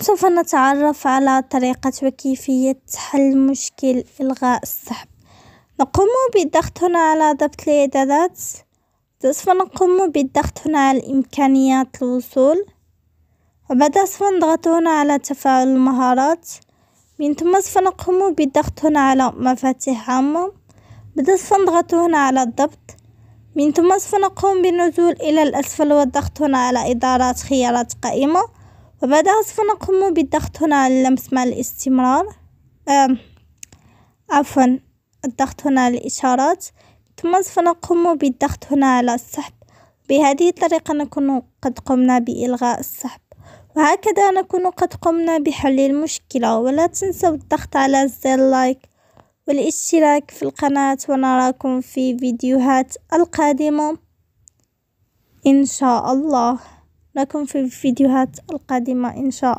سوف نتعرف على طريقة وكيفية حل مشكل إلغاء السحب نقوم بالضغط هنا على ضبط الإعدادات سوف نقوم بالضغط هنا على إمكانيات الوصول وبعدها سوف نضغط هنا على تفاعل المهارات من ثم سوف نقوم بالضغط هنا على مفاتيح عامة بعد سوف نضغط هنا على الضبط من ثم سوف نقوم بالنزول إلى الأسفل والضغط هنا على إدارات خيارات قائمة وبعدها سوف نقوم بالضغط هنا على اللمس مع الاستمرار عفوا الضغط هنا على الإشارات ثم سوف نقوم بالضغط هنا على السحب بهذه الطريقة نكون قد قمنا بإلغاء السحب وهكذا نكون قد قمنا بحل المشكلة ولا تنسوا الضغط على زر لايك والاشتراك في القناة ونراكم في فيديوهات القادمة إن شاء الله لكم في الفيديوهات القادمة إن شاء الله